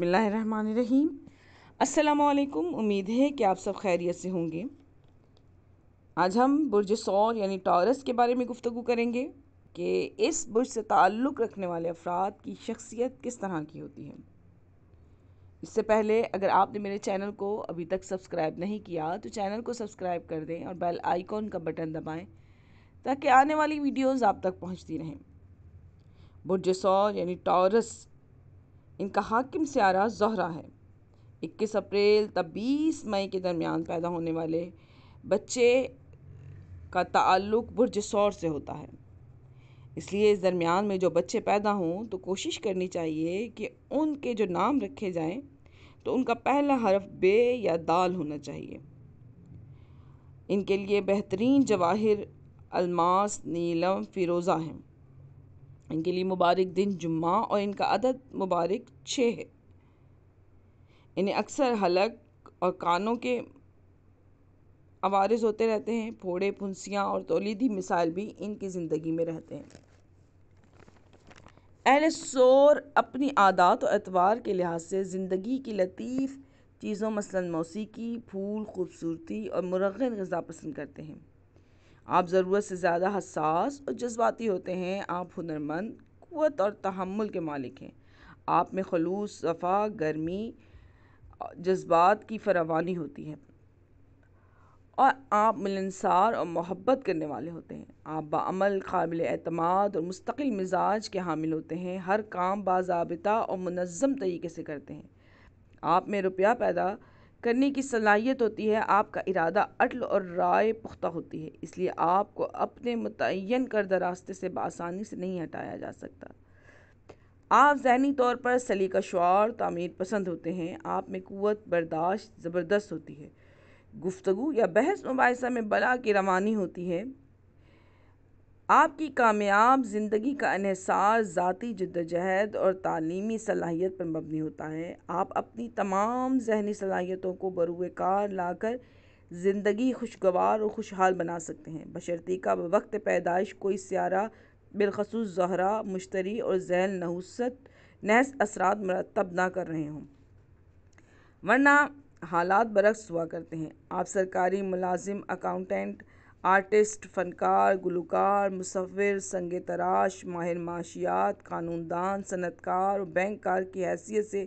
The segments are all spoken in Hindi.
बसमीम असलकुम उम्मीद है कि आप सब खैरियत से होंगे आज हम बुरज सौर यानी टॉरस के बारे में गुफ्तु करेंगे कि इस बुरज से ताल्लुक़ रखने वाले अफराद की शख्सियत किस तरह की होती है इससे पहले अगर आपने मेरे चैनल को अभी तक सब्सक्राइब नहीं किया तो चैनल को सब्सक्राइब कर दें और बेल आइकॉन का बटन दबाएँ ताकि आने वाली वीडियोज़ आप तक पहुँचती रहें बुरज सौर यानी टॉरस इनका हाकिम स्यारा जहरा है 21 अप्रैल तब 20 मई के दरमियान पैदा होने वाले बच्चे का ताल्लुक बुरज सौर से होता है इसलिए इस दरमियान में जो बच्चे पैदा हों तो कोशिश करनी चाहिए कि उनके जो नाम रखे जाएं तो उनका पहला हरफ बे या दाल होना चाहिए इनके लिए बेहतरीन जवाहिर अलमास नीलम फिरोज़ा हैं इनके लिए मुबारक दिन जुम्मा और इनका अदद मुबारक छः है इन्हें अक्सर हलक और कानों के आवारज होते रहते हैं फोड़े पुंसियाँ और तोलीदी मिसाइल भी इनकी ज़िंदगी में रहते हैं अहल शोर अपनी आदात और एतवार के लिहाज से ज़िंदगी की लतीफ़ चीज़ों मसलन मौसीकी फूल खूबसूरती और मुरगन गज़ा पसंद करते हैं आप ज़रूरत से ज़्यादा हसास और जज्बाती होते हैं आप हुनरमंद क़ुत और तहमुल के मालिक हैं आप में खलूस सफ़ा गर्मी जज्बात की फरावानी होती है और आप मिलनसार और मोहब्बत करने वाले होते हैं आप बामल काबिल अतमाद और मुस्तकिल मिजाज के हामिल होते हैं हर काम बाबा और मनज़म तरीके से करते हैं आप में रुपया पैदा करने की सलाहियत होती है आपका इरादा अटल और राय पुख्ता होती है इसलिए आपको अपने मुतन करदा रास्ते से बसानी से नहीं हटाया जा सकता आप जहनी तौर पर सलीका शुार तमीर पसंद होते हैं आप में क़वत बर्दाश्त ज़बरदस्त होती है गुफ्तु या बहस मुबासा में बला की रवानी होती है आपकी कामयाब ज़िंदगी का इन्हसार ज़ाती जद्दोजहद और तालीमी सलाहियत पर मबनी होता है आप अपनी तमाम जहनी सलाहियतों को बरूकार लाकर ज़िंदगी खुशगवार और खुशहाल बना सकते हैं बशरती का वक्त पैदाइश कोई स्यारा बिलखसूस जहरा मुश्तरी और जहल नहुसत नहस असरात मरतब ना कर रहे हों वरना हालात बरक्स हुआ करते हैं आप सरकारी मुलाजिम अकाउंटेंट आर्टिस्ट फ़नकार गुलकार मुसविर संग तराश माहिर माशियात क़ानूनदान सनतकार और बैंककार की हैसियत से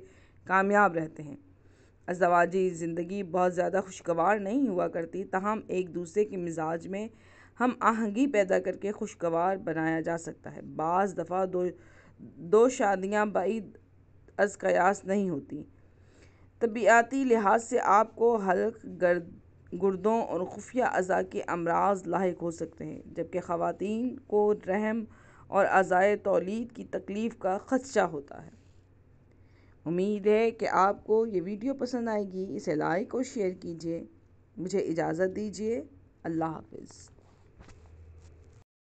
कामयाब रहते हैं अजवाजी ज़िंदगी बहुत ज़्यादा खुशगवार नहीं हुआ करती तहम एक दूसरे के मिजाज में हम आहंगी पैदा करके खुशगवार बनाया जा सकता है बज़ दफ़ा दो दो शादियाँ बाईद अज़ कयास नहीं होती तबियाती लिहाज से आपको हल्क गर्द गुर्दों और खुफिया अज़ा के अमराज लाक हो सकते हैं जबकि ख़वान को रहम और अज़ाए तोलीद की तकलीफ़ का ख़दशा होता है उम्मीद है कि आपको ये वीडियो पसंद आएगी इसे लाइक और शेयर कीजिए मुझे इजाज़त दीजिए अल्लाह हाफिज़